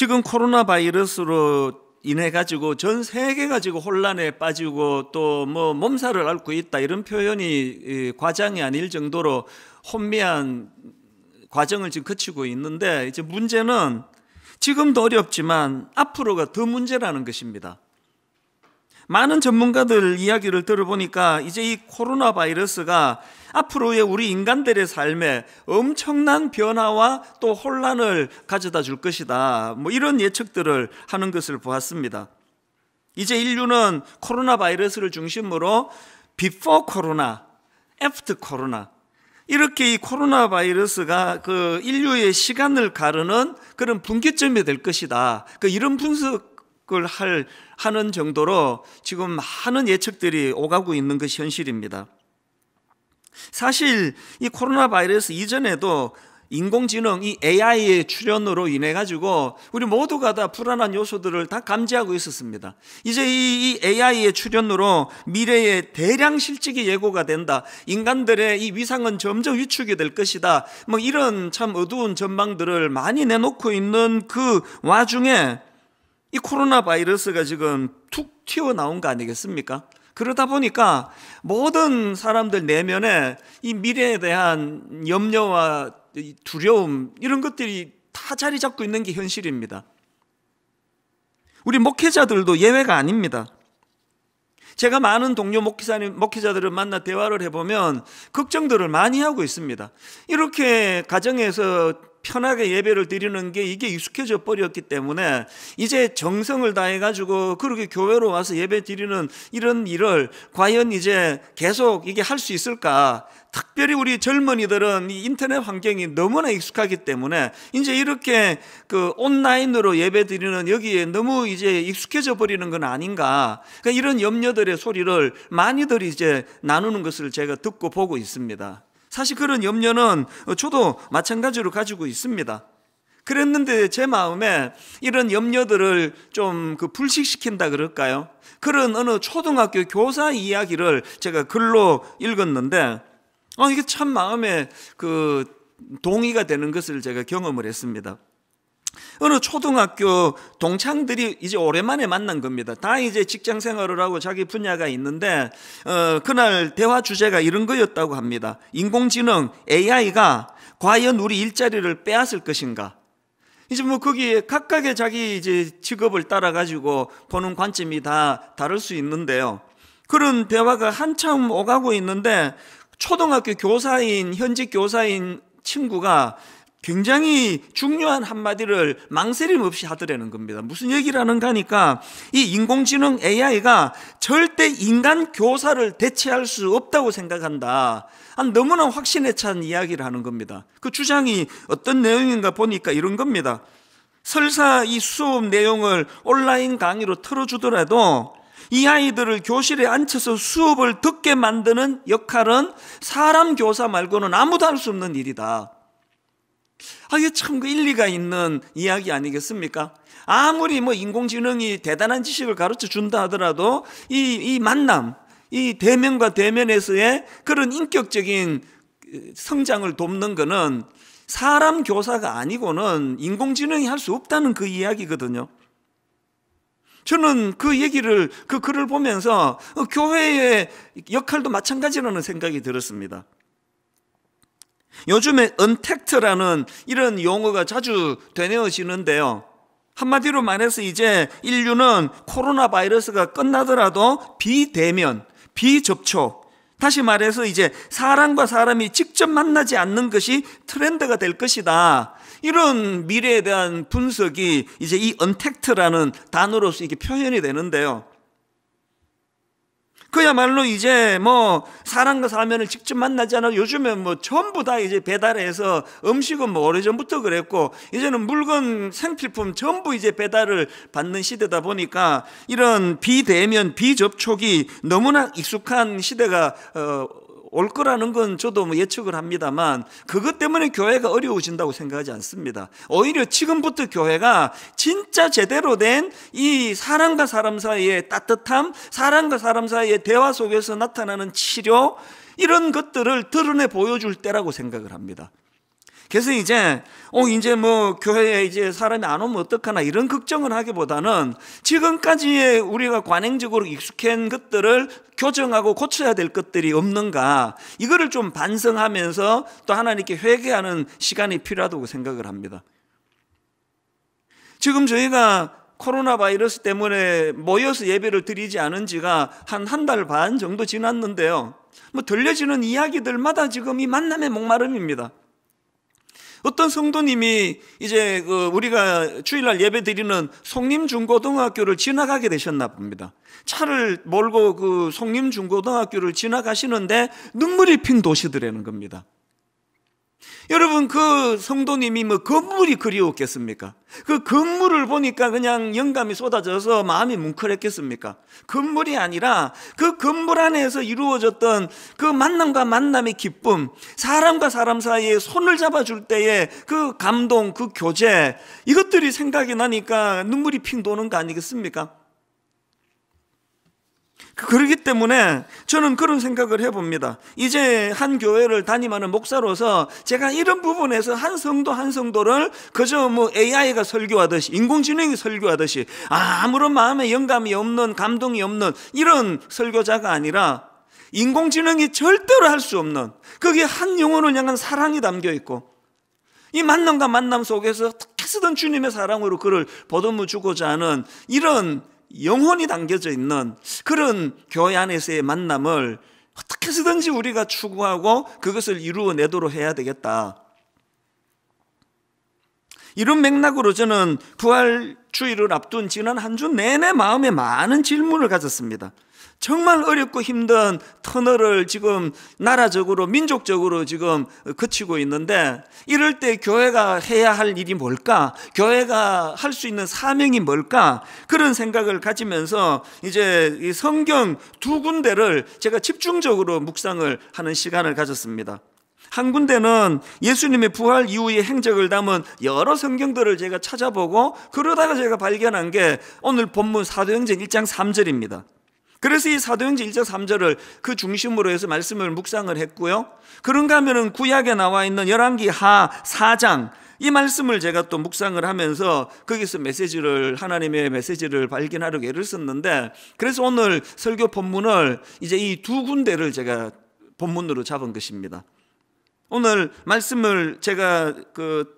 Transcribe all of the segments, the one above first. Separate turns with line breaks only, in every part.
지금 코로나 바이러스로 인해 가지고 전 세계 가지고 혼란에 빠지고 또 뭐 몸살을 앓고 있다 이런 표현이 과장이 아닐 정도로 혼미한 과정을 지금 거치고 있는데 이제 문제는 지금도 어렵지만 앞으로가 더 문제라는 것입니다. 많은 전문가들 이야기를 들어보니까 이제 이 코로나 바이러스가 앞으로의 우리 인간들의 삶에 엄청난 변화와 또 혼란을 가져다 줄 것이다. 뭐 이런 예측들을 하는 것을 보았습니다. 이제 인류는 코로나 바이러스를 중심으로 비포 코로나, 애프터 코로나 이렇게 이 코로나 바이러스가 그 인류의 시간을 가르는 그런 분기점이 될 것이다. 그 이런 분석을 할 하는 정도로 지금 많은 예측들이 오가고 있는 것이 현실입니다. 사실 이 코로나 바이러스 이전에도 인공지능 이 AI의 출현으로 인해 가지고 우리 모두가 다 불안한 요소들을 다 감지하고 있었습니다. 이제 이, 이 AI의 출현으로 미래의 대량 실직이 예고가 된다. 인간들의 이 위상은 점점 위축이 될 것이다. 뭐 이런 참 어두운 전망들을 많이 내놓고 있는 그 와중에 이 코로나 바이러스가 지금 툭 튀어나온 거 아니겠습니까? 그러다 보니까 모든 사람들 내면에 이 미래에 대한 염려와 두려움 이런 것들이 다 자리 잡고 있는 게 현실입니다. 우리 목회자들도 예외가 아닙니다. 제가 많은 동료 목회자님, 목회자들을 만나 대화를 해보면 걱정들을 많이 하고 있습니다. 이렇게 가정에서 편하게 예배를 드리는 게 이게 익숙해져 버렸기 때문에 이제 정성을 다해 가지고 그렇게 교회로 와서 예배 드리는 이런 일을 과연 이제 계속 이게 할 수 있을까? 특별히 우리 젊은이들은 이 인터넷 환경이 너무나 익숙하기 때문에 이제 이렇게 그 온라인으로 예배 드리는 여기에 너무 이제 익숙해져 버리는 건 아닌가. 그러니까 이런 염려들의 소리를 많이들 이제 나누는 것을 제가 듣고 보고 있습니다. 사실 그런 염려는 저도 마찬가지로 가지고 있습니다. 그랬는데 제 마음에 이런 염려들을 좀그 불식시킨다 그럴까요? 그런 어느 초등학교 교사 이야기를 제가 글로 읽었는데, 아, 이게 참 마음에 그 동의가 되는 것을 제가 경험을 했습니다. 어느 초등학교 동창들이 이제 오랜만에 만난 겁니다. 다 이제 직장 생활을 하고 자기 분야가 있는데 어, 그날 대화 주제가 이런 거였다고 합니다. 인공지능 AI가 과연 우리 일자리를 빼앗을 것인가? 이제 뭐 거기에 각각의 자기 이제 직업을 따라 가지고 보는 관점이 다 다를 수 있는데요. 그런 대화가 한참 오가고 있는데 초등학교 교사인 현직 교사인 친구가 굉장히 중요한 한마디를 망설임 없이 하더라는 겁니다. 무슨 얘기를 하는가 하니까 이 인공지능 AI가 절대 인간 교사를 대체할 수 없다고 생각한다. 너무나 확신에 찬 이야기를 하는 겁니다. 그 주장이 어떤 내용인가 보니까 이런 겁니다. 설사 이 수업 내용을 온라인 강의로 틀어주더라도 이 아이들을 교실에 앉혀서 수업을 듣게 만드는 역할은 사람 교사 말고는 아무도 할 수 없는 일이다. 아, 이게 참그 일리가 있는 이야기 아니겠습니까? 아무리 뭐 인공지능이 대단한 지식을 가르쳐 준다 하더라도 이, 이 만남, 이 대면과 대면에서의 그런 인격적인 성장을 돕는 거는 사람 교사가 아니고는 인공지능이 할 수 없다는 그 이야기거든요. 저는 그 얘기를, 그 글을 보면서 어, 교회의 역할도 마찬가지라는 생각이 들었습니다. 요즘에 언택트라는 이런 용어가 자주 되뇌어지는데요. 한마디로 말해서 이제 인류는 코로나 바이러스가 끝나더라도 비대면, 비접촉, 다시 말해서 이제 사람과 사람이 직접 만나지 않는 것이 트렌드가 될 것이다. 이런 미래에 대한 분석이 이제 이 언택트라는 단어로서 이게 표현이 되는데요. 그야말로 이제 뭐 사람과 그 사람을 직접 만나지 않아도 요즘엔 뭐 전부 다 이제 배달해서 음식은 뭐 오래전부터 그랬고 이제는 물건 생필품 전부 이제 배달을 받는 시대다 보니까 이런 비대면 비접촉이 너무나 익숙한 시대가 어, 올 거라는 건 저도 뭐 예측을 합니다만 그것 때문에 교회가 어려워진다고 생각하지 않습니다. 오히려 지금부터 교회가 진짜 제대로 된 이 사람과 사람 사이의 따뜻함, 사람과 사람 사이의 대화 속에서 나타나는 치료 이런 것들을 드러내 보여줄 때라고 생각을 합니다. 그래서 이제 어 이제 뭐 교회에 이제 사람이 안 오면 어떡하나 이런 걱정을 하기보다는 지금까지의 우리가 관행적으로 익숙한 것들을 교정하고 고쳐야 될 것들이 없는가 이거를 좀 반성하면서 또 하나님께 회개하는 시간이 필요하다고 생각을 합니다. 지금 저희가 코로나 바이러스 때문에 모여서 예배를 드리지 않은 지가 한 한 달 반 정도 지났는데요. 뭐 들려지는 이야기들마다 지금 이 만남의 목마름입니다. 어떤 성도님이 이제 그 우리가 주일날 예배 드리는 송림중고등학교를 지나가게 되셨나 봅니다. 차를 몰고 그 송림중고등학교를 지나가시는데 눈물이 핀 도시들에는 겁니다. 여러분 그 성도님이 뭐 건물이 그리웠겠습니까? 그 건물을 보니까 그냥 영감이 쏟아져서 마음이 뭉클했겠습니까? 건물이 아니라 그 건물 안에서 이루어졌던 그 만남과 만남의 기쁨, 사람과 사람 사이에 손을 잡아줄 때의 그 감동, 그 교제, 이것들이 생각이 나니까 눈물이 핑 도는 거 아니겠습니까? 그렇기 때문에 저는 그런 생각을 해봅니다. 이제 한 교회를 담임하는 목사로서 제가 이런 부분에서 한 성도 한 성도를 그저 뭐 AI가 설교하듯이 인공지능이 설교하듯이 아, 아무런 마음에 영감이 없는 감동이 없는 이런 설교자가 아니라 인공지능이 절대로 할 수 없는 거기한 영혼을 향한 사랑이 담겨 있고 이 만남과 만남 속에서 쓰던 주님의 사랑으로 그를 보듬어 주고자 하는 이런 영혼이 담겨져 있는 그런 교회 안에서의 만남을 어떻게 해서든지 우리가 추구하고 그것을 이루어내도록 해야 되겠다. 이런 맥락으로 저는 부활주의를 앞둔 지난 한 주 내내 마음에 많은 질문을 가졌습니다. 정말 어렵고 힘든 터널을 지금 나라적으로 민족적으로 지금 거치고 있는데 이럴 때 교회가 해야 할 일이 뭘까? 교회가 할 수 있는 사명이 뭘까? 그런 생각을 가지면서 이제 이 성경 두 군데를 제가 집중적으로 묵상을 하는 시간을 가졌습니다. 한 군데는 예수님의 부활 이후의 행적을 담은 여러 성경들을 제가 찾아보고 그러다가 제가 발견한 게 오늘 본문 사도행전 1장 3절입니다. 그래서 이 사도행전 1장 3절을 그 중심으로 해서 말씀을 묵상을 했고요. 그런가 하면은 구약에 나와 있는 열왕기 하 4장 이 말씀을 제가 또 묵상을 하면서 거기서 메시지를 하나님의 메시지를 발견하려고 애를 썼는데 그래서 오늘 설교 본문을 이제 이 두 군데를 제가 본문으로 잡은 것입니다. 오늘 말씀을 제가 그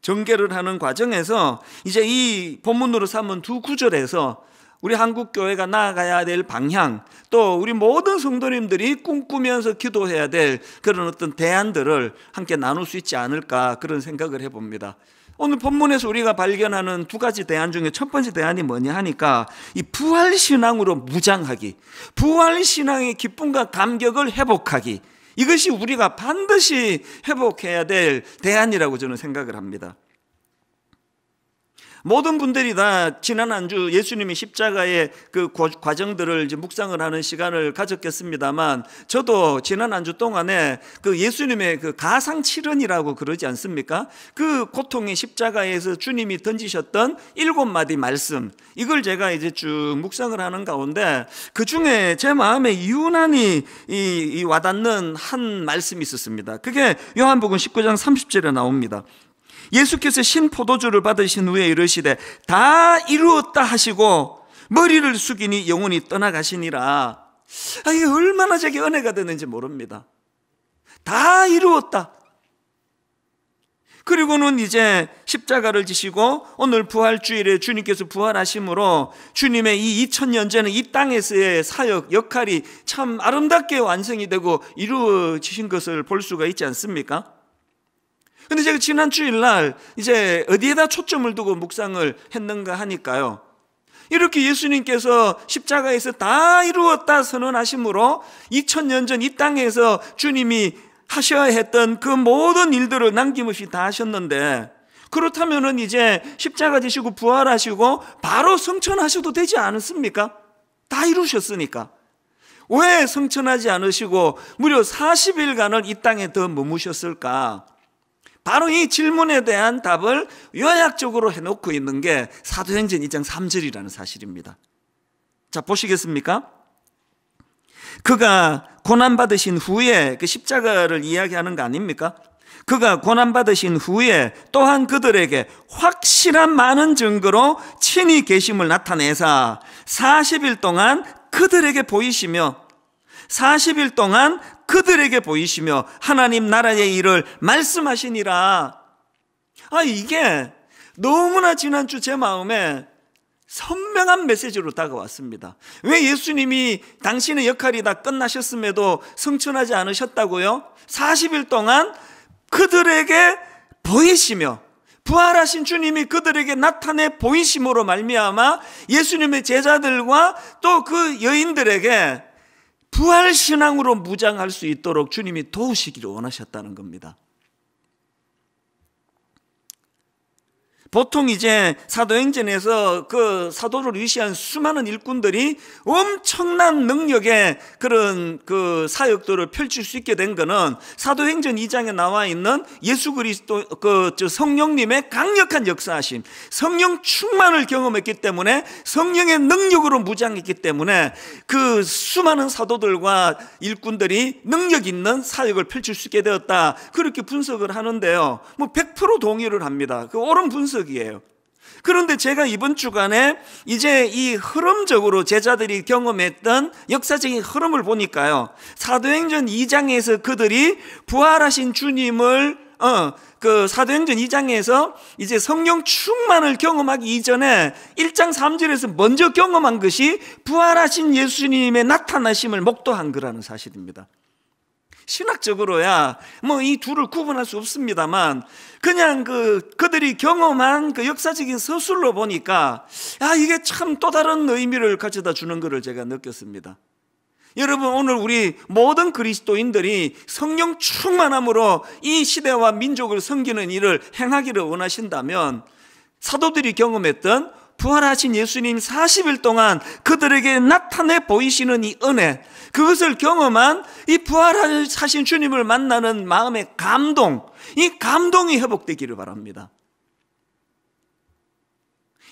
전개를 하는 과정에서 이제 이 본문으로 삼은 두 구절에서 우리 한국 교회가 나아가야 될 방향, 또 우리 모든 성도님들이 꿈꾸면서 기도해야 될 그런 어떤 대안들을 함께 나눌 수 있지 않을까 그런 생각을 해봅니다. 오늘 본문에서 우리가 발견하는 두 가지 대안 중에 첫 번째 대안이 뭐냐 하니까 이 부활신앙으로 무장하기, 부활신앙의 기쁨과 감격을 회복하기, 이것이 우리가 반드시 회복해야 될 대안이라고 저는 생각을 합니다. 모든 분들이 다 지난 한 주 예수님의 십자가의 그 과정들을 이제 묵상을 하는 시간을 가졌겠습니다만 저도 지난 한 주 동안에 그 예수님의 그 가상 칠언이라고 그러지 않습니까? 그 고통의 십자가에서 주님이 던지셨던 일곱 마디 말씀 이걸 제가 이제 쭉 묵상을 하는 가운데 그 중에 제 마음에 유난히 이, 이 와닿는 한 말씀이 있었습니다. 그게 요한복음 19장 30절에 나옵니다. 예수께서 신포도주를 받으신 후에 이르시되 다 이루었다 하시고 머리를 숙이니 영혼이 떠나가시니라. 아, 이게 얼마나 제게 은혜가 되는지 모릅니다. 다 이루었다. 그리고는 이제 십자가를 지시고 오늘 부활주일에 주님께서 부활하심으로 주님의 이 2000년 전에 이 땅에서의 사역 역할이 참 아름답게 완성이 되고 이루어지신 것을 볼 수가 있지 않습니까? 근데 제가 그 지난 주일날 이제 어디에다 초점을 두고 묵상을 했는가 하니까요. 이렇게 예수님께서 십자가에서 다 이루었다 선언하심으로 2000년 전 이 땅에서 주님이 하셔야 했던 그 모든 일들을 남김없이 다 하셨는데 그렇다면은 이제 십자가 되시고 부활하시고 바로 성천하셔도 되지 않습니까? 다 이루셨으니까. 왜 성천하지 않으시고 무려 40일간을 이 땅에 더 머무셨을까? 바로 이 질문에 대한 답을 요약적으로 해놓고 있는 게 사도행전 2장 3절이라는 사실입니다. 자, 보시겠습니까? 그가 고난받으신 후에 그 십자가를 이야기하는 거 아닙니까? 그가 고난받으신 후에 또한 그들에게 확실한 많은 증거로 친히 계심을 나타내사 40일 동안 그들에게 보이시며 40일 동안 그들에게 보이시며 하나님 나라의 일을 말씀하시니라. 아, 이게 너무나 지난주 제 마음에 선명한 메시지로 다가왔습니다. 왜 예수님이 당신의 역할이 다 끝나셨음에도 성천하지 않으셨다고요? 40일 동안 그들에게 보이시며 부활하신 주님이 그들에게 나타내 보이심으로 말미암아 예수님의 제자들과 또 그 여인들에게 부활신앙으로 무장할 수 있도록 주님이 도우시기를 원하셨다는 겁니다. 보통 이제 사도행전에서 그 사도를 위시한 수많은 일꾼들이 엄청난 능력의 그런 그 사역들을 펼칠 수 있게 된 거는 사도행전 2장에 나와 있는 예수 그리스도 그저 성령님의 강력한 역사하심, 성령 충만을 경험했기 때문에 성령의 능력으로 무장했기 때문에 그 수많은 사도들과 일꾼들이 능력 있는 사역을 펼칠 수 있게 되었다. 그렇게 분석을 하는데요. 뭐 100% 동의를 합니다. 그 옳은 분석 분석이에요. 그런데 제가 이번 주간에 이제 이 흐름적으로 제자들이 경험했던 역사적인 흐름을 보니까요. 사도행전 2장에서 그들이 부활하신 주님을 어, 그 사도행전 2장에서 이제 성령 충만을 경험하기 이전에 1장 3절에서 먼저 경험한 것이 부활하신 예수님의 나타나심을 목도한 거라는 사실입니다. 신학적으로야 뭐 이 둘을 구분할 수 없습니다만 그냥 그 그들이 경험한 그 역사적인 서술로 보니까 아 이게 참 또 다른 의미를 가져다 주는 것을 제가 느꼈습니다. 여러분 오늘 우리 모든 그리스도인들이 성령 충만함으로 이 시대와 민족을 섬기는 일을 행하기를 원하신다면 사도들이 경험했던 부활하신 예수님 40일 동안 그들에게 나타내 보이시는 이 은혜, 그것을 경험한 이 부활하신 주님을 만나는 마음의 감동, 이 감동이 회복되기를 바랍니다.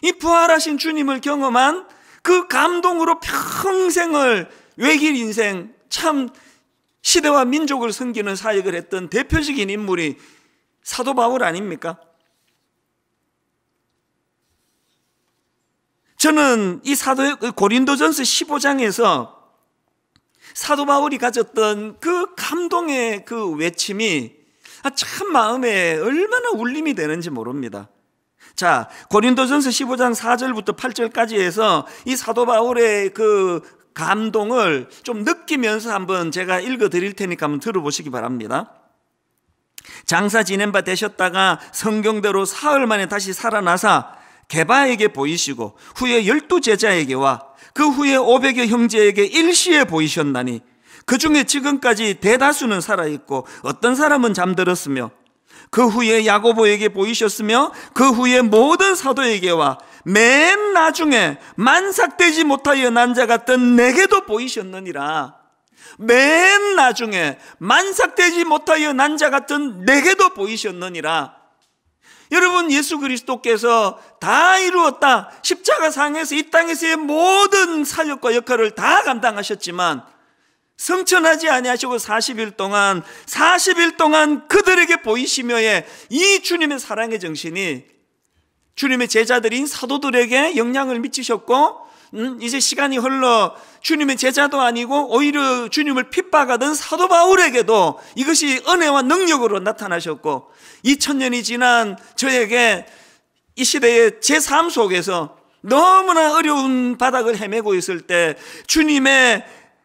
이 부활하신 주님을 경험한 그 감동으로 평생을 외길 인생 참 시대와 민족을 섬기는 사역을 했던 대표적인 인물이 사도 바울 아닙니까? 저는 이 사도 그 고린도전서 15장에서 사도 바울이 가졌던 그 감동의 그 외침이 아, 참 마음에 얼마나 울림이 되는지 모릅니다. 자, 고린도전서 15장 4절부터 8절까지 해서 이 사도 바울의 그 감동을 좀 느끼면서 한번 제가 읽어 드릴 테니까 한번 들어보시기 바랍니다. 장사 지낸 바 되셨다가 성경대로 사흘 만에 다시 살아나사 개바에게 보이시고 후에 열두 제자에게와 그 후에 500여 형제에게 일시에 보이셨나니 그 중에 지금까지 대다수는 살아있고 어떤 사람은 잠들었으며 그 후에 야고보에게 보이셨으며 그 후에 모든 사도에게와 맨 나중에 만삭되지 못하여 난자 같던 내게도 보이셨느니라 맨 나중에 만삭되지 못하여 난자 같은 내게도 보이셨느니라 여러분 예수 그리스도께서 다 이루었다. 십자가 상에서 이 땅에서의 모든 사역과 역할을 다 감당하셨지만 승천하지 아니하시고 40일 동안 40일 동안 그들에게 보이시며의 이 주님의 사랑의 정신이 주님의 제자들인 사도들에게 영향을 미치셨고 음, 이제 시간이 흘러 주님의 제자도 아니고 오히려 주님을 핍박하던 사도 바울에게도 이것이 은혜와 능력으로 나타나셨고 2000년이 지난 저에게 이 시대의 제3 속에서 너무나 어려운 바닥을 헤매고 있을 때 주님의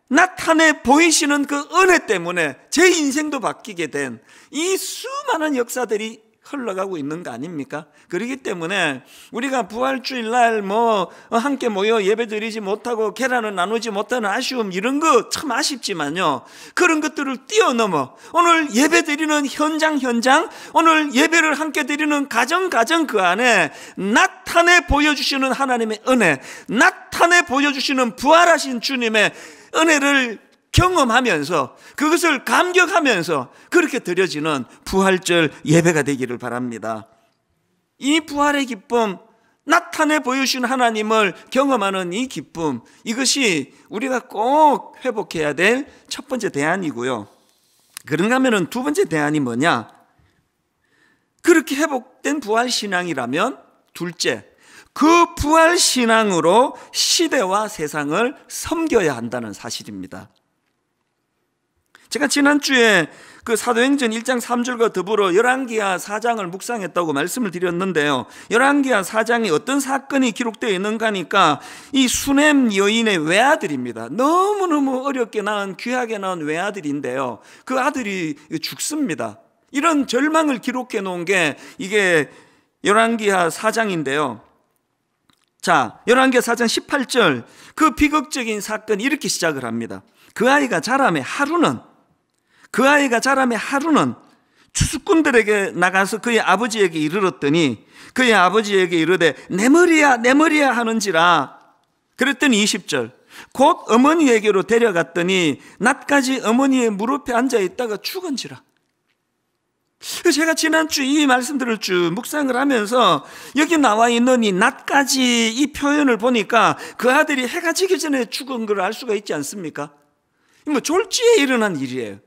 나타내 보이시는 그 은혜 때문에 제 인생도 바뀌게 된 이 수많은 역사들이 흘러가고 있는 거 아닙니까? 그러기 때문에 우리가 부활주일날 뭐 함께 모여 예배드리지 못하고 계란을 나누지 못하는 아쉬움 이런 거 참 아쉽지만요. 그런 것들을 뛰어넘어 오늘 예배드리는 현장 현장 오늘 예배를 함께 드리는 가정 가정 그 안에 나타내 보여주시는 하나님의 은혜 나타내 보여주시는 부활하신 주님의 은혜를 경험하면서 그것을 감격하면서 그렇게 드려지는 부활절 예배가 되기를 바랍니다. 이 부활의 기쁨, 나타내 보여주신 하나님을 경험하는 이 기쁨, 이것이 우리가 꼭 회복해야 될 첫 번째 대안이고요. 그런가 하면 두 번째 대안이 뭐냐? 그렇게 회복된 부활신앙이라면 둘째, 그 부활신앙으로 시대와 세상을 섬겨야 한다는 사실입니다. 제가 지난주에 그 사도행전 1장 3절과 더불어 열왕기하 4장을 묵상했다고 말씀을 드렸는데요. 열왕기하 4장에 어떤 사건이 기록되어 있는가니까 하이 수넴 여인의 외아들입니다. 너무너무 어렵게 낳은 귀하게 낳은 외아들인데요. 그 아들이 죽습니다. 이런 절망을 기록해 놓은 게 이게 열왕기하 4장인데요. 자, 열왕기하 4장 18절 그 비극적인 사건 이렇게 시작을 합니다. 그 아이가 자라매 하루는 그 아이가 자라며 하루는 추수꾼들에게 나가서 그의 아버지에게 이르렀더니 그의 아버지에게 이르되 내 머리야 내 머리야 하는지라 그랬더니 20절 곧 어머니에게로 데려갔더니 낮까지 어머니의 무릎에 앉아 있다가 죽은지라 제가 지난주 이 말씀들을 쭉 묵상을 하면서 여기 나와 있는 이 낮까지 이 표현을 보니까 그 아들이 해가 지기 전에 죽은 걸 알 수가 있지 않습니까? 뭐 졸지에 일어난 일이에요.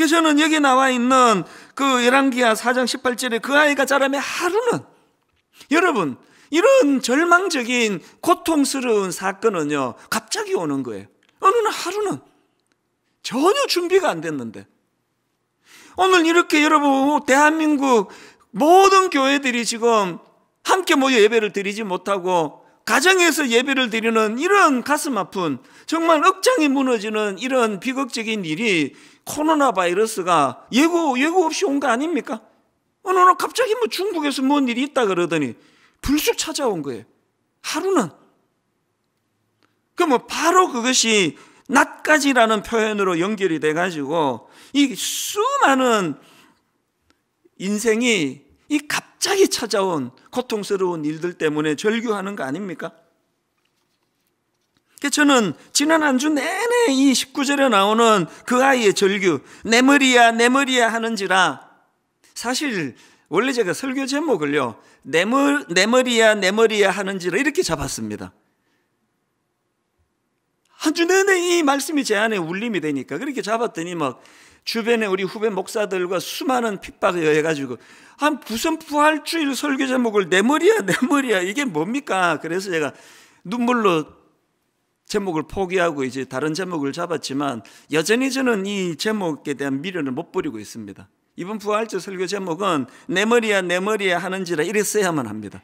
그 저는 여기 나와 있는 그1 1기하 4장 18절에 그 아이가 자라며 하루는 여러분 이런 절망적인 고통스러운 사건은요 갑자기 오는 거예요. 어느 날 하루는 전혀 준비가 안 됐는데 오늘 이렇게 여러분 대한민국 모든 교회들이 지금 함께 모여 예배를 드리지 못하고 가정에서 예배를 드리는 이런 가슴 아픈 정말 억장이 무너지는 이런 비극적인 일이 코로나 바이러스가 예고, 예고 없이 온 거 아닙니까? 어느 날 갑자기 뭐 중국에서 뭔 일이 있다 그러더니 불쑥 찾아온 거예요. 하루는. 그러면 뭐 바로 그것이 낮까지라는 표현으로 연결이 돼가지고 이 수많은 인생이 이 갑자기 찾아온 고통스러운 일들 때문에 절규하는 거 아닙니까? 그 저는 지난 한 주 내내 이 19절에 나오는 그 아이의 절규, 내 머리야, 내 머리야 하는지라 사실 원래 제가 설교 제목을요, 내, 머, 내 머리야, 내 머리야 하는지라 이렇게 잡았습니다. 한 주 내내 이 말씀이 제 안에 울림이 되니까 그렇게 잡았더니 막 주변에 우리 후배 목사들과 수많은 핍박을 여해가지고 한 부선부활주일 설교 제목을 내 머리야, 내 머리야 이게 뭡니까? 그래서 제가 눈물로 제목을 포기하고 이제 다른 제목을 잡았지만 여전히 저는 이 제목에 대한 미련을 못 버리고 있습니다. 이번 부활절 설교 제목은 내 머리야 내 머리야 하는지라 이랬어야만 합니다.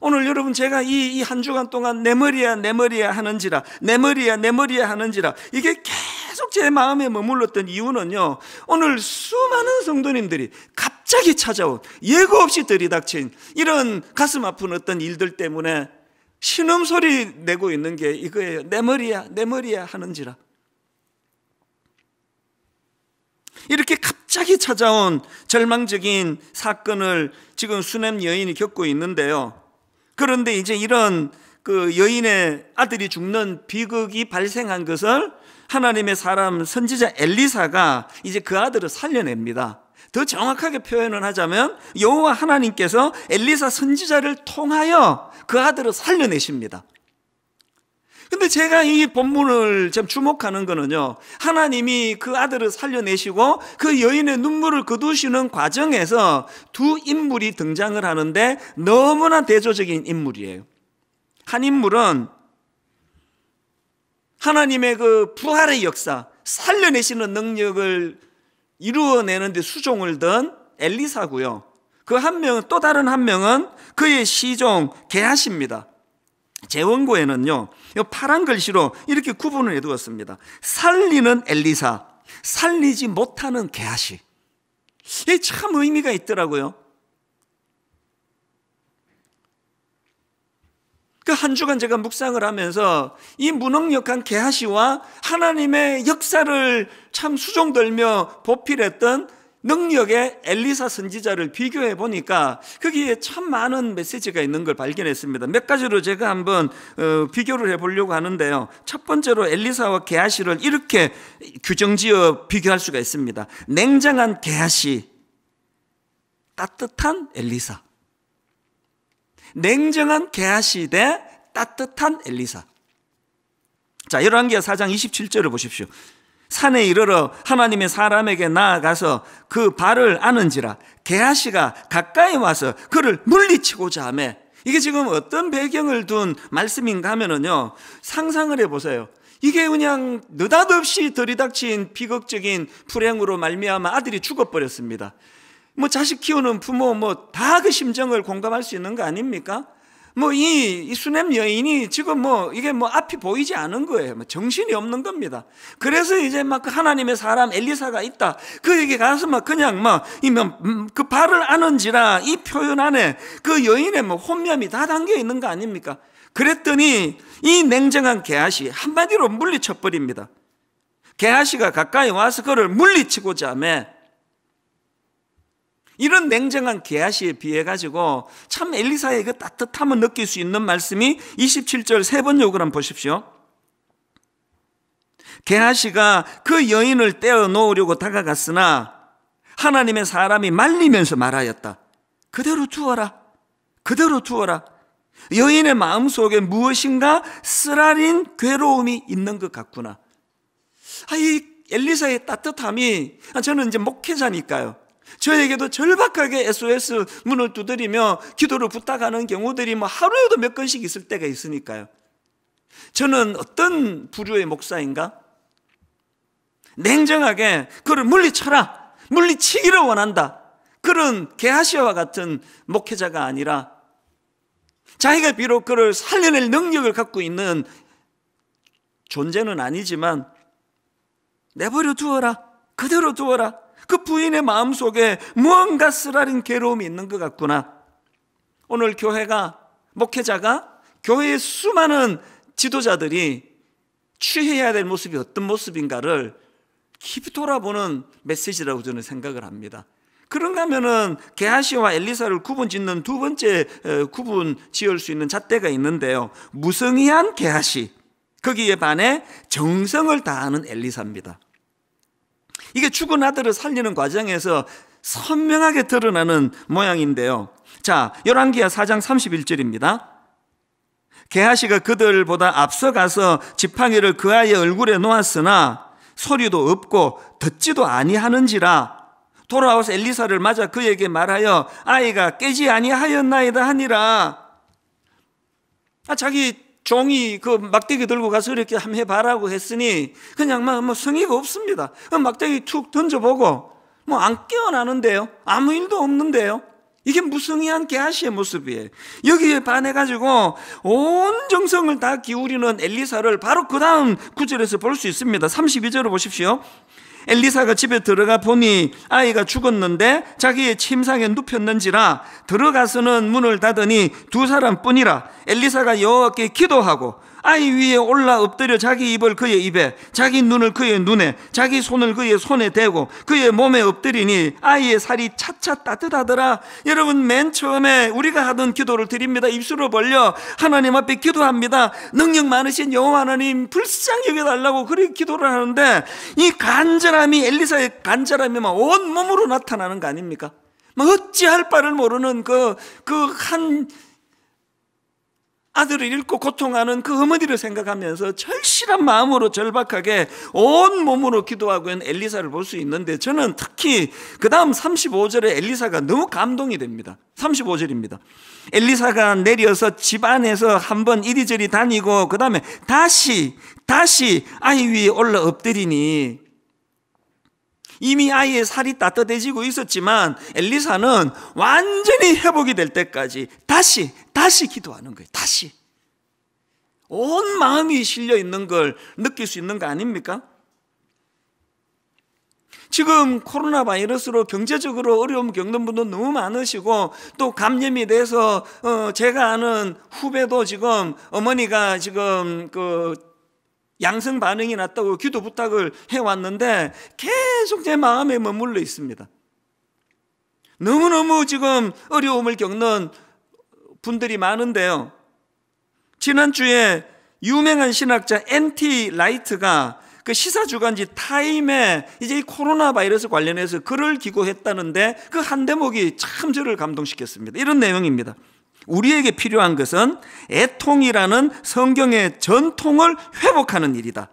오늘 여러분 제가 이 한 주간 동안 내 머리야 내 머리야 하는지라 내 머리야 내 머리야 하는지라 이게 계속 제 마음에 머물렀던 이유는요 오늘 수많은 성도님들이 갑자기 찾아온 예고 없이 들이닥친 이런 가슴 아픈 어떤 일들 때문에 신음소리 내고 있는 게 이거예요. 내 머리야, 내 머리야 하는지라. 이렇게 갑자기 찾아온 절망적인 사건을 지금 수냄 여인이 겪고 있는데요. 그런데 이제 이런 그 여인의 아들이 죽는 비극이 발생한 것을 하나님의 사람 선지자 엘리사가 이제 그 아들을 살려냅니다. 더 정확하게 표현을 하자면 여호와 하나님께서 엘리사 선지자를 통하여 그 아들을 살려내십니다. 근데 제가 이 본문을 참 주목하는 거는요. 하나님이 그 아들을 살려내시고 그 여인의 눈물을 거두시는 과정에서 두 인물이 등장을 하는데 너무나 대조적인 인물이에요. 한 인물은 하나님의 그 부활의 역사, 살려내시는 능력을 이루어내는데 수종을 든 엘리사고요. 그 한 명은 또 다른 한 명은 그의 시종 게하십니다. 재원고에는요 파란 글씨로 이렇게 구분을 해두었습니다. 살리는 엘리사, 살리지 못하는 게하시. 이게 참 의미가 있더라고요. 그한 주간 제가 묵상을 하면서 이 무능력한 개하시와 하나님의 역사를 참 수종 들며 보필했던 능력의 엘리사 선지자를 비교해 보니까 거기에 참 많은 메시지가 있는 걸 발견했습니다. 몇 가지로 제가 한번 어, 비교를 해 보려고 하는데요. 첫 번째로 엘리사와 개하시를 이렇게 규정지어 비교할 수가 있습니다. 냉정한 개하시 따뜻한 엘리사. 냉정한 게하시 대 따뜻한 엘리사. 자, 열왕기하 4장 27절을 보십시오. 산에 이르러 하나님의 사람에게 나아가서 그 발을 아는지라 게하시가 가까이 와서 그를 물리치고자 하며 이게 지금 어떤 배경을 둔 말씀인가 하면요 상상을 해보세요 이게 그냥 느닷없이 들이닥친 비극적인 불행으로 말미암아 아들이 죽어버렸습니다 뭐 자식 키우는 부모 뭐 다 그 심정을 공감할 수 있는 거 아닙니까? 뭐 이 이 수냄 여인이 지금 뭐 이게 뭐 앞이 보이지 않은 거예요. 뭐 정신이 없는 겁니다. 그래서 이제 막 그 하나님의 사람 엘리사가 있다. 그에게 가서 막 그냥 막이그 뭐, 음, 발을 아는지라 이 표현 안에 그 여인의 뭐 혼념이 다 담겨 있는 거 아닙니까? 그랬더니 이 냉정한 개아시 한마디로 물리쳐 버립니다. 개아시가 가까이 와서 그를 물리치고자 매 이런 냉정한 게하시에 비해 가지고 참 엘리사의 그 따뜻함을 느낄 수 있는 말씀이 27절 세 번 요구를 한번 보십시오. 게하시가 그 여인을 떼어 놓으려고 다가갔으나 하나님의 사람이 말리면서 말하였다. 그대로 두어라. 그대로 두어라. 여인의 마음속에 무엇인가 쓰라린 괴로움이 있는 것 같구나. 아, 이 엘리사의 따뜻함이 아, 저는 이제 목회자니까요. 저에게도 절박하게 SOS 문을 두드리며 기도를 부탁하는 경우들이 뭐 하루에도 몇 건씩 있을 때가 있으니까요. 저는 어떤 부류의 목사인가? 냉정하게 그를 물리쳐라! 물리치기를 원한다! 그런 개하시와 같은 목회자가 아니라 자기가 비록 그를 살려낼 능력을 갖고 있는 존재는 아니지만 내버려 두어라! 그대로 두어라! 그 부인의 마음 속에 무언가 쓰라린 괴로움이 있는 것 같구나. 오늘 교회가, 목회자가 교회의 수많은 지도자들이 취해야 될 모습이 어떤 모습인가를 깊이 돌아보는 메시지라고 저는 생각을 합니다. 그런가 하면은 게하시와 엘리사를 구분 짓는 두 번째 구분 지을 수 있는 잣대가 있는데요. 무성의한 게하시. 거기에 반해 정성을 다하는 엘리사입니다. 이게 죽은 아들을 살리는 과정에서 선명하게 드러나는 모양인데요. 자, 열왕기하 4장 31절입니다. 게하시가 그들보다 앞서가서 지팡이를 그 아이의 얼굴에 놓았으나 소리도 없고 듣지도 아니하는지라 돌아와서 엘리사를 맞아 그에게 말하여 아이가 깨지 아니하였나이다 하니라. 아, 자기 종이 그 막대기 들고 가서 이렇게 한번 해봐라고 했으니 그냥 막뭐 뭐 성의가 없습니다. 그 막대기 툭 던져보고 뭐 안 깨어나는데요. 아무 일도 없는데요. 이게 무성의한 개아시의 모습이에요. 여기에 반해가지고 온 정성을 다 기울이는 엘리사를 바로 그 다음 구절에서 볼 수 있습니다. 32절을 보십시오. 엘리사가 집에 들어가 보니 아이가 죽었는데 자기의 침상에 눕혔는지라 들어가서는 문을 닫으니 두 사람뿐이라 엘리사가 여호와께 기도하고 아이 위에 올라 엎드려 자기 입을 그의 입에 자기 눈을 그의 눈에 자기 손을 그의 손에 대고 그의 몸에 엎드리니 아이의 살이 차차 따뜻하더라 여러분 맨 처음에 우리가 하던 기도를 드립니다 입술을 벌려 하나님 앞에 기도합니다 능력 많으신 여호와 하나님 불쌍히 여겨달라고 그렇게 기도를 하는데 이 간절함이 엘리사의 간절함이 막 온몸으로 나타나는 거 아닙니까? 막 뭐 어찌할 바를 모르는 그, 그한 아들을 잃고 고통하는 그 어머니를 생각하면서 절실한 마음으로 절박하게 온 몸으로 기도하고 있는 엘리사를 볼 수 있는데 저는 특히 그 다음 35절에 엘리사가 너무 감동이 됩니다. 35절입니다. 엘리사가 내려서 집 안에서 한번 이리저리 다니고 그 다음에 다시 다시 아이 위에 올라 엎드리니 이미 아이의 살이 따뜻해지고 있었지만 엘리사는 완전히 회복이 될 때까지 다시 다시 기도하는 거예요. 다시. 온 마음이 실려 있는 걸 느낄 수 있는 거 아닙니까? 지금 코로나 바이러스로 경제적으로 어려움 겪는 분도 너무 많으시고 또 감염이 돼서 어 제가 아는 후배도 지금 어머니가 지금 그 양성 반응이 났다고 기도 부탁을 해왔는데 계속 제 마음에 머물러 있습니다. 너무너무 지금 어려움을 겪는 분들이 많은데요. 지난주에 유명한 신학자 엔티 라이트가 그 시사 주간지 타임에 이제 이 코로나 바이러스 관련해서 글을 기고했다는데 그 한 대목이 참 저를 감동시켰습니다. 이런 내용입니다. 우리에게 필요한 것은 애통이라는 성경의 전통을 회복하는 일이다.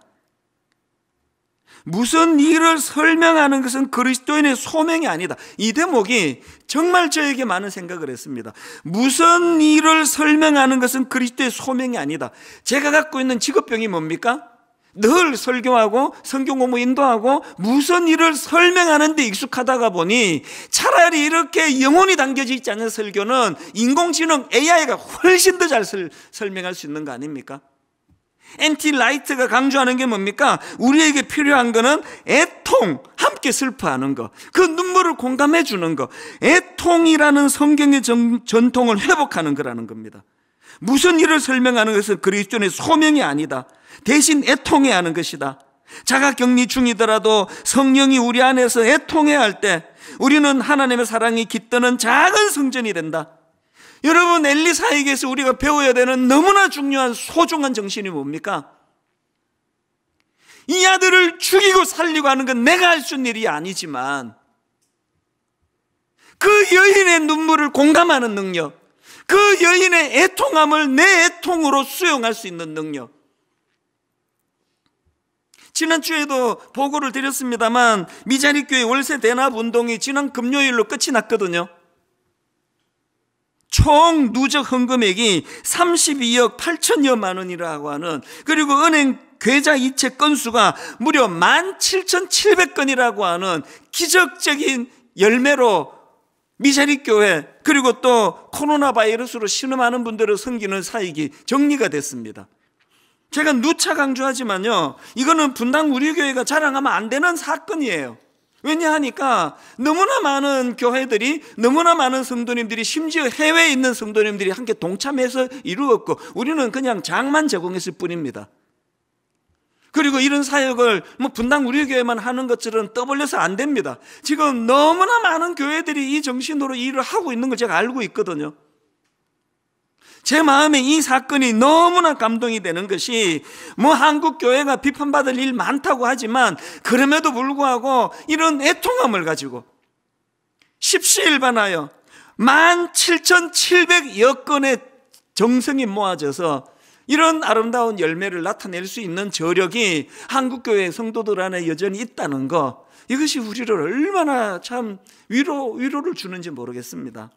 무슨 일을 설명하는 것은 그리스도인의 소명이 아니다. 이 대목이 정말 저에게 많은 생각을 했습니다. 무슨 일을 설명하는 것은 그리스도의 소명이 아니다. 제가 갖고 있는 직업병이 뭡니까? 늘 설교하고 성경 공부 인도하고 무슨 일을 설명하는데 익숙하다가 보니 차라리 이렇게 영혼이 담겨져 있지 않은 설교는 인공지능 AI가 훨씬 더 잘 설명할 수 있는 거 아닙니까? 엔티 라이트가 강조하는 게 뭡니까? 우리에게 필요한 거는 애통, 함께 슬퍼하는 거. 그 눈물을 공감해 주는 거. 애통이라는 성경의 전, 전통을 회복하는 거라는 겁니다. 무슨 일을 설명하는 것은 그리스도의 소명이 아니다. 대신 애통해 하는 것이다. 자가 격리 중이더라도 성령이 우리 안에서 애통해할때 우리는 하나님의 사랑이 깃드는 작은 성전이 된다. 여러분 엘리사에게서 우리가 배워야 되는 너무나 중요한 소중한 정신이 뭡니까? 이 아들을 죽이고 살리고 하는 건 내가 할 수 있는 일이 아니지만 그 여인의 눈물을 공감하는 능력, 그 여인의 애통함을 내 애통으로 수용할 수 있는 능력. 지난주에도 보고를 드렸습니다만 미자립교회 월세 대납 운동이 지난 금요일로 끝이 났거든요. 총 누적 헌금액이 32억 8천여만 원이라고 하는 그리고 은행 계좌 이체 건수가 무려 17,700건이라고 하는 기적적인 열매로 미자리 교회 그리고 또 코로나 바이러스로 신음하는 분들을 섬기는 사익이 정리가 됐습니다. 제가 누차 강조하지만요. 이거는 분당 우리 교회가 자랑하면 안 되는 사건이에요. 왜냐 하니까 너무나 많은 교회들이 너무나 많은 성도님들이 심지어 해외에 있는 성도님들이 함께 동참해서 이루었고 우리는 그냥 장만 제공했을 뿐입니다. 그리고 이런 사역을 뭐 분당 우리 교회만 하는 것처럼 떠벌려서 안 됩니다. 지금 너무나 많은 교회들이 이 정신으로 일을 하고 있는 걸 제가 알고 있거든요. 제 마음에 이 사건이 너무나 감동이 되는 것이 뭐 한국 교회가 비판받을 일 많다고 하지만 그럼에도 불구하고 이런 애통함을 가지고 십시일반하여 17,700여 건의 정성이 모아져서 이런 아름다운 열매를 나타낼 수 있는 저력이 한국교회 성도들 안에 여전히 있다는 것 이것이 우리를 얼마나 참 위로, 위로를 주는지 모르겠습니다.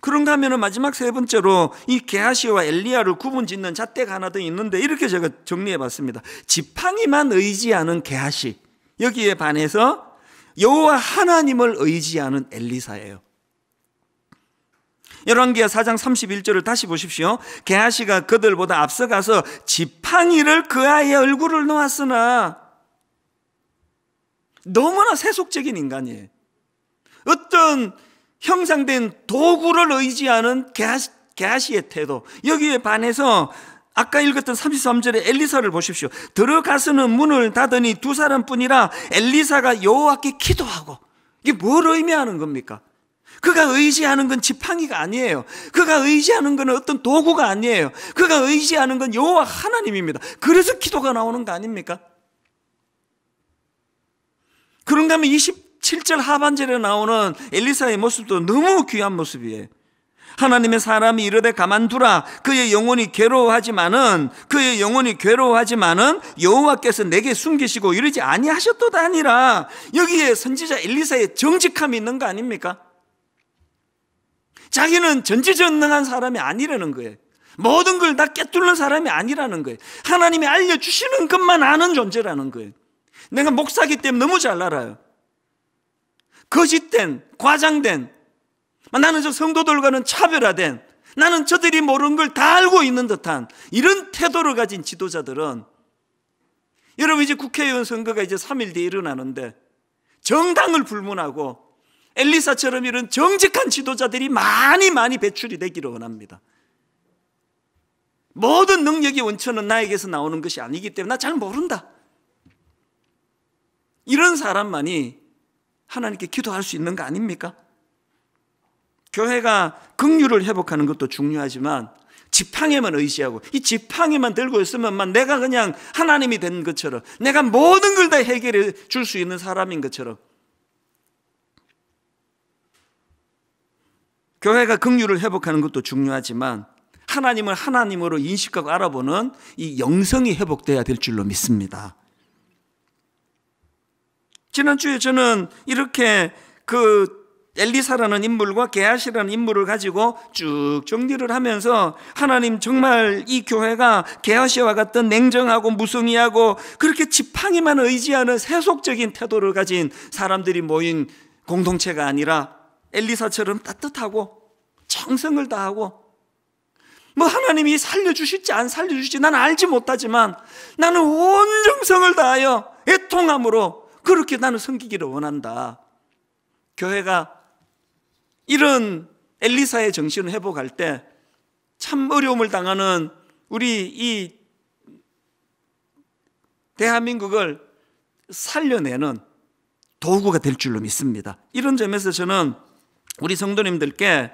그런가 하면 마지막 세 번째로 이 게하시와 엘리야를 구분 짓는 잣대가 하나 더 있는데 이렇게 제가 정리해 봤습니다. 지팡이만 의지하는 게하시. 여기에 반해서 여호와 하나님을 의지하는 엘리사예요. 열왕기하 4장 31절을 다시 보십시오. 게하시가 그들보다 앞서가서 지팡이를 그 아이의 얼굴을 놓았으나 너무나 세속적인 인간이에요. 어떤 형상된 도구를 의지하는 게시게시의 태도. 여기에 반해서 아까 읽었던 33절의 엘리사를 보십시오. 들어가서는 문을 닫으니 두 사람뿐이라 엘리사가 여호와께 기도하고 이게 뭘 의미하는 겁니까? 그가 의지하는 건 지팡이가 아니에요. 그가 의지하는 건 어떤 도구가 아니에요. 그가 의지하는 건 여호와 하나님입니다. 그래서 기도가 나오는 거 아닙니까? 그런가 하면 7절 하반절에 나오는 엘리사의 모습도 너무 귀한 모습이에요. 하나님의 사람이 이르되 가만두라 그의 영혼이 괴로워하지만은 그의 영혼이 괴로워하지만은 여호와께서 내게 숨기시고 이러지 아니하셨도다니라 여기에 선지자 엘리사의 정직함이 있는 거 아닙니까? 자기는 전지전능한 사람이 아니라는 거예요. 모든 걸 다 깨뚫는 사람이 아니라는 거예요. 하나님이 알려주시는 것만 아는 존재라는 거예요. 내가 목사기 때문에 너무 잘 알아요. 거짓된, 과장된, 나는 저 성도들과는 차별화된, 나는 저들이 모르는 걸 다 알고 있는 듯한 이런 태도를 가진 지도자들은 여러분 이제 국회의원 선거가 이제 3일 뒤에 일어나는데 정당을 불문하고 엘리사처럼 이런 정직한 지도자들이 많이 많이 배출이 되기를 원합니다. 모든 능력의 원천은 나에게서 나오는 것이 아니기 때문에 나 잘 모른다. 이런 사람만이 하나님께 기도할 수 있는 거 아닙니까? 교회가 긍휼을 회복하는 것도 중요하지만 지팡이만 의지하고 이 지팡이만 들고 있으면 내가 그냥 하나님이 된 것처럼 내가 모든 걸 다 해결해 줄 수 있는 사람인 것처럼 교회가 긍휼을 회복하는 것도 중요하지만 하나님을 하나님으로 인식하고 알아보는 이 영성이 회복돼야 될 줄로 믿습니다. 지난주에 저는 이렇게 그 엘리사라는 인물과 게하시라는 인물을 가지고 쭉 정리를 하면서 하나님 정말 이 교회가 게하시와 같은 냉정하고 무성의하고 그렇게 지팡이만 의지하는 세속적인 태도를 가진 사람들이 모인 공동체가 아니라 엘리사처럼 따뜻하고 정성을 다하고 뭐 하나님이 살려주실지 안 살려주실지 난 알지 못하지만 나는 온 정성을 다하여 애통함으로 그렇게 나는 섬기기를 원한다. 교회가 이런 엘리사의 정신을 회복할 때 참 어려움을 당하는 우리 이 대한민국을 살려내는 도구가 될 줄로 믿습니다. 이런 점에서 저는 우리 성도님들께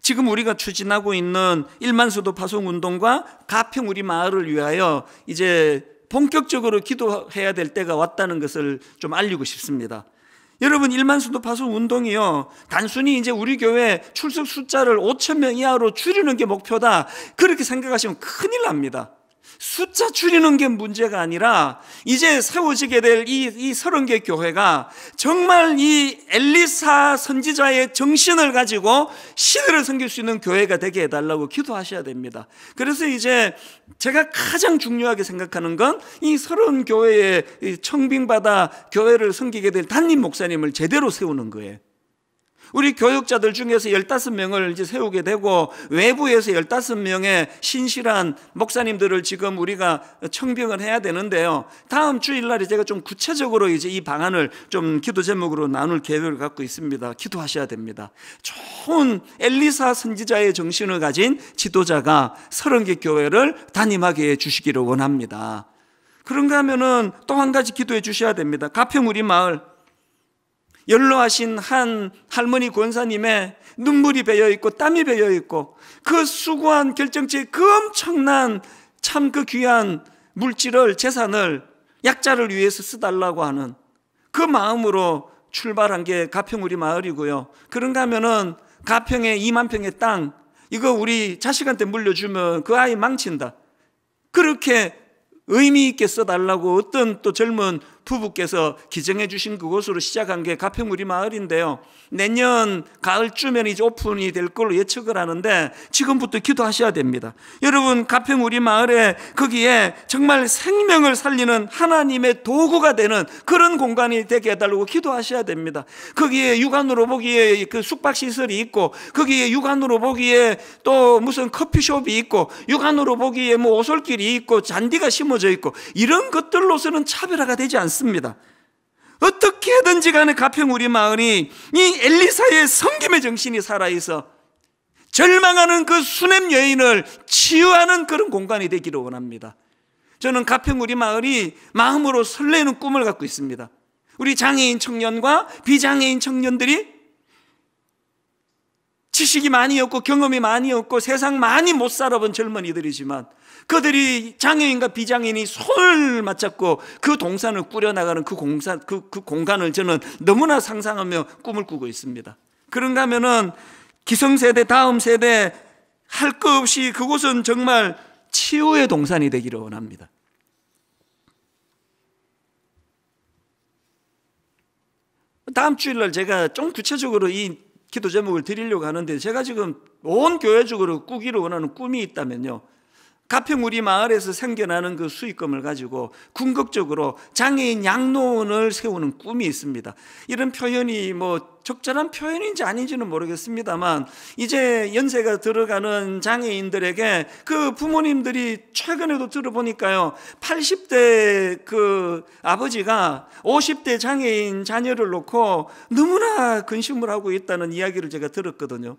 지금 우리가 추진하고 있는 일만수도 파송운동과 가평 우리 마을을 위하여 이제 본격적으로 기도해야 될 때가 왔다는 것을 좀 알리고 싶습니다. 여러분 일만 수도 파수 운동이요. 단순히 이제 우리 교회 출석 숫자를 5천 명 이하로 줄이는 게 목표다. 그렇게 생각하시면 큰일 납니다. 숫자 줄이는 게 문제가 아니라 이제 세워지게 될 이 서른 개 교회가 정말 이 엘리사 선지자의 정신을 가지고 시대를 섬길 수 있는 교회가 되게 해달라고 기도하셔야 됩니다. 그래서 이제 제가 가장 중요하게 생각하는 건 이 서른 교회의 청빙받아 교회를 섬기게 될 담임 목사님을 제대로 세우는 거예요. 우리 교육자들 중에서 15명을 이제 세우게 되고 외부에서 15명의 신실한 목사님들을 지금 우리가 청병을 해야 되는데요. 다음 주일날에 제가 좀 구체적으로 이제 이 방안을 좀 기도 제목으로 나눌 계획을 갖고 있습니다. 기도하셔야 됩니다. 좋은 엘리사 선지자의 정신을 가진 지도자가 서른 개 교회를 담임하게 해 주시기를 원합니다. 그런가 하면은 또 한 가지 기도해 주셔야 됩니다. 가평 우리 마을 연로하신 한 할머니 권사님의 눈물이 배어 있고 땀이 배어 있고 그 수고한 결정체의 그 엄청난 참 그 귀한 물질을 재산을 약자를 위해서 쓰달라고 하는 그 마음으로 출발한 게 가평우리 마을이고요. 그런가 하면은 가평의 2만 평의 땅 이거 우리 자식한테 물려주면 그 아이 망친다. 그렇게 의미 있게 써달라고 어떤 또 젊은 부부께서 기증해 주신 그곳으로 시작한 게 가평우리 마을인데요. 내년 가을쯤에는 이제 오픈이 될 걸로 예측을 하는데 지금부터 기도하셔야 됩니다. 여러분 가평우리 마을에 거기에 정말 생명을 살리는 하나님의 도구가 되는 그런 공간이 되게 해달라고 기도하셔야 됩니다. 거기에 육안으로 보기에 그 숙박시설이 있고 거기에 육안으로 보기에 또 무슨 커피숍이 있고 육안으로 보기에 뭐 오솔길이 있고 잔디가 심어져 있고 이런 것들로서는 차별화가 되지 않습니다. 않습니다. 어떻게든지 간에 가평 우리 마을이 이 엘리사의 섬김의 정신이 살아있어 절망하는 그 수냄 여인을 치유하는 그런 공간이 되기를 원합니다. 저는 가평 우리 마을이 마음으로 설레는 꿈을 갖고 있습니다. 우리 장애인 청년과 비장애인 청년들이 지식이 많이 없고 경험이 많이 없고 세상 많이 못 살아본 젊은이들이지만 그들이 장애인과 비장애인이 손을 맞잡고 그 동산을 꾸려나가는 그, 공산, 그, 그 공간을 저는 너무나 상상하며 꿈을 꾸고 있습니다. 그런가 하면은 기성세대, 다음 세대 할 것 없이 그곳은 정말 치유의 동산이 되기를 원합니다. 다음 주일날 제가 좀 구체적으로 이 기도 제목을 드리려고 하는데 제가 지금 온 교회적으로 꾸기를 원하는 꿈이 있다면요. 가평 우리 마을에서 생겨나는 그 수익금을 가지고 궁극적으로 장애인 양로원을 세우는 꿈이 있습니다. 이런 표현이 뭐 적절한 표현인지 아닌지는 모르겠습니다만 이제 연세가 들어가는 장애인들에게 그 부모님들이 최근에도 들어보니까요. 80대 그 아버지가 50대 장애인 자녀를 놓고 너무나 근심을 하고 있다는 이야기를 제가 들었거든요.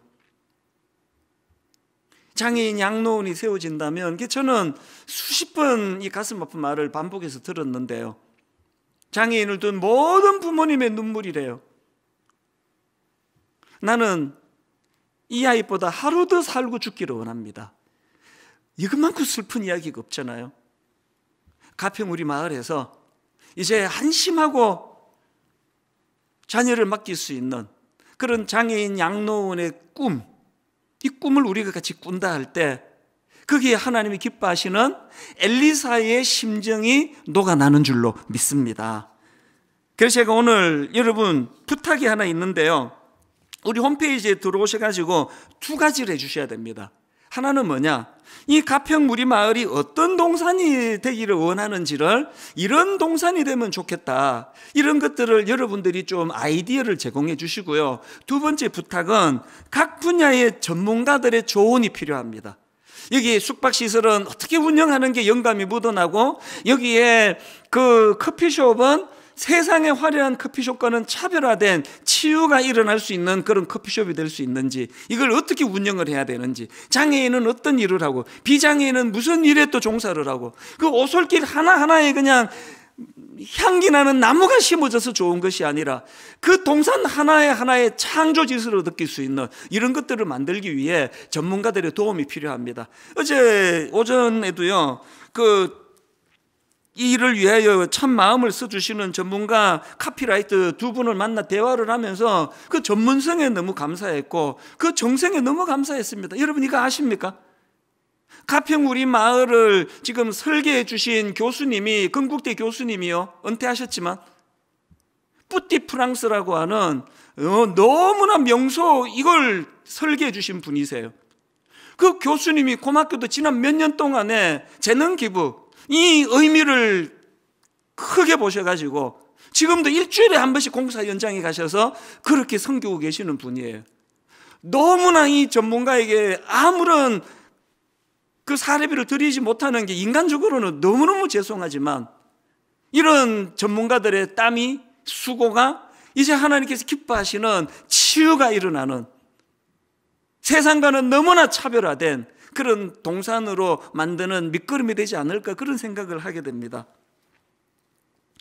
장애인 양로원이 세워진다면 저는 수십 번 이 가슴 아픈 말을 반복해서 들었는데요. 장애인을 둔 모든 부모님의 눈물이래요. 나는 이 아이보다 하루 더 살고 죽기를 원합니다. 이것만큼 슬픈 이야기가 없잖아요. 가평 우리 마을에서 이제 한심하고 자녀를 맡길 수 있는 그런 장애인 양로원의 꿈, 이 꿈을 우리가 같이 꾼다 할때 거기에 하나님이 기뻐하시는 엘리사의 심정이 녹아나는 줄로 믿습니다. 그래서 제가 오늘 여러분 부탁이 하나 있는데요. 우리 홈페이지에 들어오셔가지고 두 가지를 해주셔야 됩니다. 하나는 뭐냐? 이 가평 우리 마을이 어떤 동산이 되기를 원하는지를 이런 동산이 되면 좋겠다. 이런 것들을 여러분들이 좀 아이디어를 제공해 주시고요. 두 번째 부탁은 각 분야의 전문가들의 조언이 필요합니다. 여기 숙박시설은 어떻게 운영하는 게 영감이 묻어나고 여기에 그 커피숍은 세상의 화려한 커피숍과는 차별화된 치유가 일어날 수 있는 그런 커피숍이 될 수 있는지 이걸 어떻게 운영을 해야 되는지 장애인은 어떤 일을 하고 비장애인은 무슨 일에 또 종사를 하고 그 오솔길 하나하나에 그냥 향기 나는 나무가 심어져서 좋은 것이 아니라 그 동산 하나에 하나의 창조 지수로 느낄 수 있는 이런 것들을 만들기 위해 전문가들의 도움이 필요합니다. 어제 오전에도요, 그이 일을 위하여 참 마음을 써주시는 전문가 카피라이트 두 분을 만나 대화를 하면서 그 전문성에 너무 감사했고 그 정성에 너무 감사했습니다. 여러분 이거 아십니까? 가평 우리 마을을 지금 설계해 주신 교수님이 건국대 교수님이요 은퇴하셨지만 뿌띠 프랑스라고 하는 어, 너무나 명소 이걸 설계해 주신 분이세요. 그 교수님이 고맙게도 지난 몇 년 동안에 재능 기부 이 의미를 크게 보셔가지고 지금도 일주일에 한 번씩 공사 현장에 가셔서 그렇게 섬기고 계시는 분이에요. 너무나 이 전문가에게 아무런 그 사례비를 드리지 못하는 게 인간적으로는 너무너무 죄송하지만 이런 전문가들의 땀이 수고가 이제 하나님께서 기뻐하시는 치유가 일어나는 세상과는 너무나 차별화된 그런 동산으로 만드는 밑거름이 되지 않을까 그런 생각을 하게 됩니다.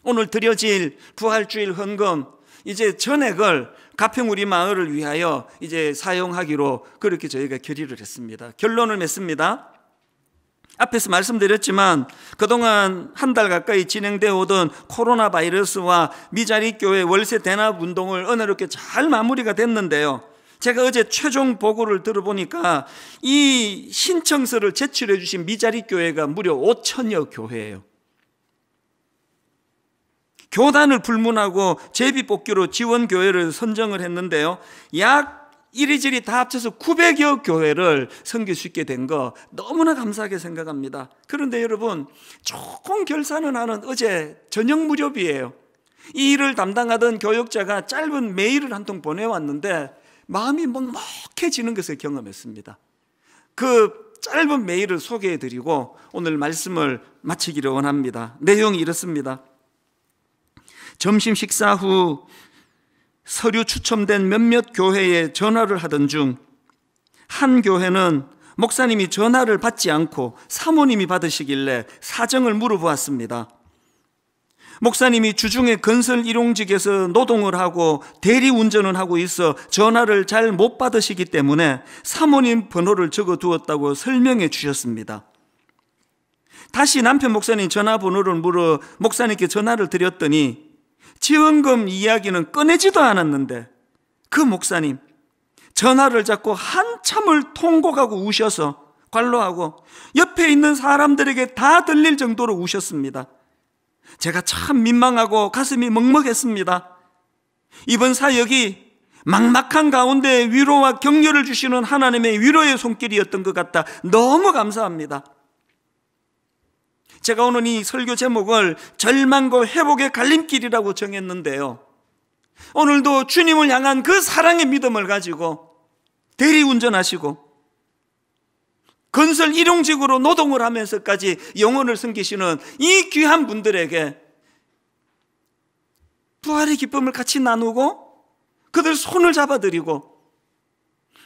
오늘 드려질 부활주일 헌금 이제 전액을 가평우리 마을을 위하여 이제 사용하기로 그렇게 저희가 결의를 했습니다. 결론을 맺습니다. 앞에서 말씀드렸지만 그동안 한 달 가까이 진행되어 오던 코로나 바이러스와 미자리 교회 월세 대납 운동을 은혜롭게 잘 마무리가 됐는데요. 제가 어제 최종 보고를 들어보니까 이 신청서를 제출해 주신 미자리 교회가 무려 5천여 교회예요. 교단을 불문하고 제비뽑기로 지원교회를 선정을 했는데요. 약 이리저리 다 합쳐서 900여 교회를 섬길 수 있게 된 거 너무나 감사하게 생각합니다. 그런데 여러분, 조금 결산은 하는 어제 저녁 무렵이에요. 이 일을 담당하던 교역자가 짧은 메일을 한 통 보내왔는데 마음이 먹먹해지는 것을 경험했습니다. 그 짧은 메일을 소개해 드리고 오늘 말씀을 마치기로 원합니다. 내용이 이렇습니다. 점심 식사 후 서류 추첨된 몇몇 교회에 전화를 하던 중 한 교회는 목사님이 전화를 받지 않고 사모님이 받으시길래 사정을 물어보았습니다. 목사님이 주중에 건설 일용직에서 노동을 하고 대리 운전을 하고 있어 전화를 잘 못 받으시기 때문에 사모님 번호를 적어 두었다고 설명해 주셨습니다. 다시 남편 목사님 전화번호를 물어 목사님께 전화를 드렸더니 지원금 이야기는 꺼내지도 않았는데 그 목사님 전화를 잡고 한참을 통곡하고 우셔서 관로하고 옆에 있는 사람들에게 다 들릴 정도로 우셨습니다. 제가 참 민망하고 가슴이 먹먹했습니다. 이번 사역이 막막한 가운데 위로와 격려를 주시는 하나님의 위로의 손길이었던 것 같다. 너무 감사합니다. 제가 오늘 이 설교 제목을 절망과 회복의 갈림길이라고 정했는데요. 오늘도 주님을 향한 그 사랑의 믿음을 가지고 대리 운전하시고 건설 일용직으로 노동을 하면서까지 영혼을 섬기시는 이 귀한 분들에게 부활의 기쁨을 같이 나누고 그들 손을 잡아드리고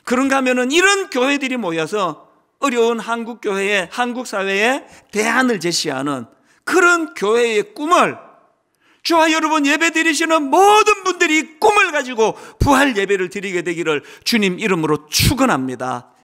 그런가 하면은 이런 교회들이 모여서 어려운 한국 교회에 한국 사회에 대안을 제시하는 그런 교회의 꿈을 주와 여러분 예배 드리시는 모든 분들이 꿈을 가지고 부활 예배를 드리게 되기를 주님 이름으로 축원합니다.